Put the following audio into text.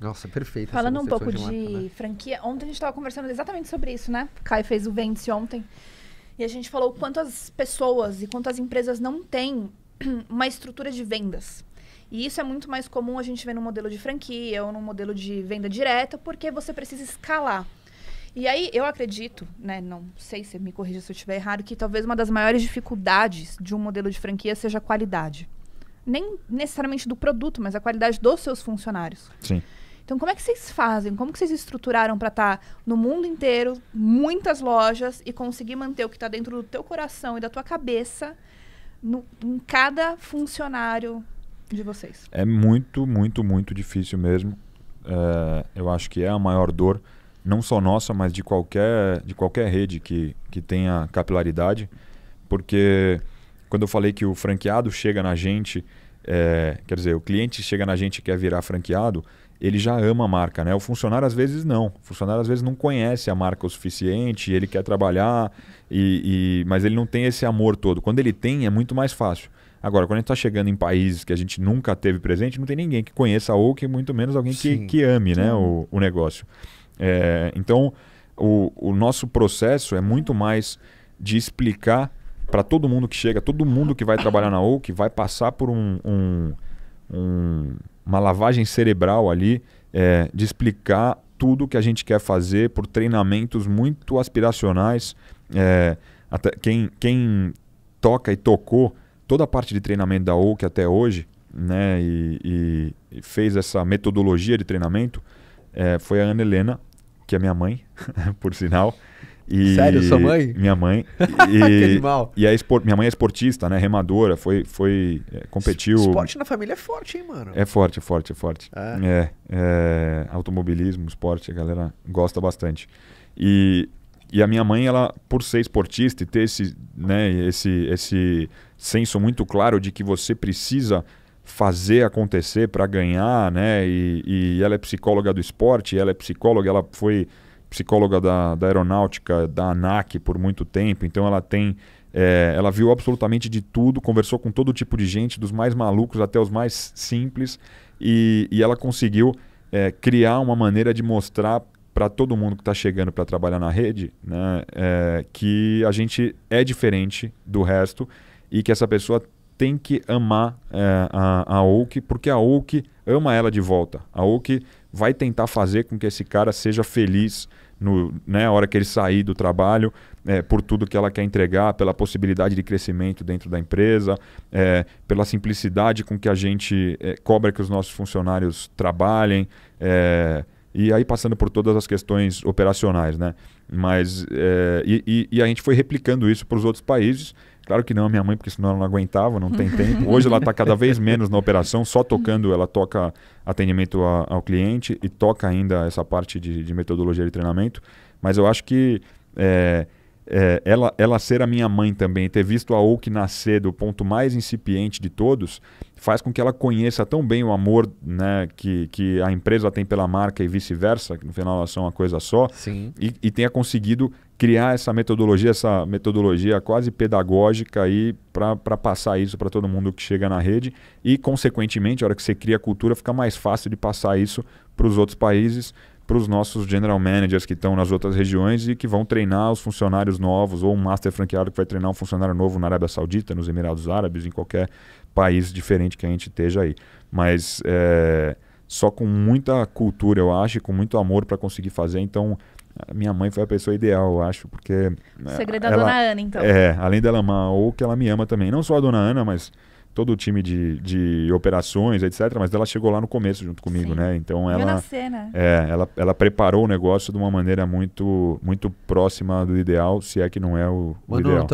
Nossa, perfeito. Falando um pouco de, marca, né? franquia, ontem a gente estava conversando exatamente sobre isso, né? O Caio fez o Vende ontem. E a gente falou quantas pessoas e quantas empresas não têm uma estrutura de vendas. E isso é muito mais comum a gente ver no modelo de franquia ou no modelo de venda direta, porque você precisa escalar. E aí eu acredito, né, não sei se me corrija se eu estiver errado, que talvez uma das maiores dificuldades de um modelo de franquia seja a qualidade. Nem necessariamente do produto, mas a qualidade dos seus funcionários. Sim. Então, como é que vocês fazem? Como que vocês estruturaram para estar tá no mundo inteiro, muitas lojas e conseguir manter o que está dentro do teu coração e da tua cabeça no, em cada funcionário de vocês? É muito, muito, muito difícil mesmo. É, eu acho que é a maior dor, não só nossa, mas de qualquer, de qualquer rede que, que tenha capilaridade. Porque quando eu falei que o franqueado chega na gente, é, quer dizer, o cliente chega na gente e quer virar franqueado, ele já ama a marca, né? O funcionário às vezes não. O funcionário às vezes não conhece a marca o suficiente, ele quer trabalhar, e, e... mas ele não tem esse amor todo. Quando ele tem, é muito mais fácil. Agora, quando a gente está chegando em países que a gente nunca teve presente, não tem ninguém que conheça ou que muito menos alguém que, que ame né, o, o negócio. É, então, o, o nosso processo é muito mais de explicar para todo mundo que chega, todo mundo que vai trabalhar na OU, que vai passar por um, um, um uma lavagem cerebral ali é, de explicar tudo que a gente quer fazer por treinamentos muito aspiracionais. É, quem, quem toca e tocou toda a parte de treinamento da OUC até hoje, né, e, e, fez essa metodologia de treinamento, é, foi a Ana Helena, que é minha mãe, por sinal. E Sério, sua mãe? Minha mãe. E, que animal. E a minha mãe é esportista, né? Remadora, foi, foi é, competiu. Esporte na família é forte, hein, mano? É forte, é forte, é forte. É? é. é automobilismo, esporte, a galera gosta bastante. E, e a minha mãe, ela, por ser esportista e ter esse, né, esse, esse senso muito claro de que você precisa fazer acontecer para ganhar, né? E, e ela é psicóloga do esporte, ela é psicóloga, ela foi psicóloga da, da aeronáutica, da ANAC, por muito tempo, então ela tem. É, ela viu absolutamente de tudo, conversou com todo tipo de gente, dos mais malucos até os mais simples, e, e ela conseguiu é, criar uma maneira de mostrar para todo mundo que está chegando para trabalhar na rede né, é, que a gente é diferente do resto e que essa pessoa tem que amar é, a, a Oak, porque a Oak ama ela de volta. A Oak vai tentar fazer com que esse cara seja feliz no, né, a hora que ele sair do trabalho, é, por tudo que ela quer entregar, pela possibilidade de crescimento dentro da empresa, é, pela simplicidade com que a gente é, cobra que os nossos funcionários trabalhem, é, e aí passando por todas as questões operacionais, né? Mas é, e, e, e a gente foi replicando isso para os outros países Claro que não a minha mãe, porque senão ela não aguentava, não tem tempo. Hoje ela está cada vez menos na operação, só tocando, ela toca atendimento a, ao cliente e toca ainda essa parte de, de metodologia de treinamento. Mas eu acho que é, é, ela, ela ser a minha mãe também, ter visto a Oak nascer do ponto mais incipiente de todos, faz com que ela conheça tão bem o amor né, que, que a empresa tem pela marca e vice-versa, que no final elas são uma coisa só, e, e, tenha conseguido criar essa metodologia, essa metodologia quase pedagógica aí para passar isso para todo mundo que chega na rede e, consequentemente, a hora que você cria a cultura, fica mais fácil de passar isso para os outros países para os nossos general managers que estão nas outras regiões e que vão treinar os funcionários novos, ou um master franqueado que vai treinar um funcionário novo na Arábia Saudita, nos Emirados Árabes, em qualquer país diferente que a gente esteja aí. Mas é, só com muita cultura, eu acho, e com muito amor para conseguir fazer. Então, minha mãe foi a pessoa ideal, eu acho, porque. O segredo da dona Ana, então. É, além dela amar, ou que ela me ama também. Não só a dona Ana, mas todo o time de, de operações, etc. Mas ela chegou lá no começo junto comigo, Sim. né? Então ela, nascer, né? É, ela, ela preparou o negócio de uma maneira muito, muito próxima do ideal, se é que não é o, Mano, o ideal.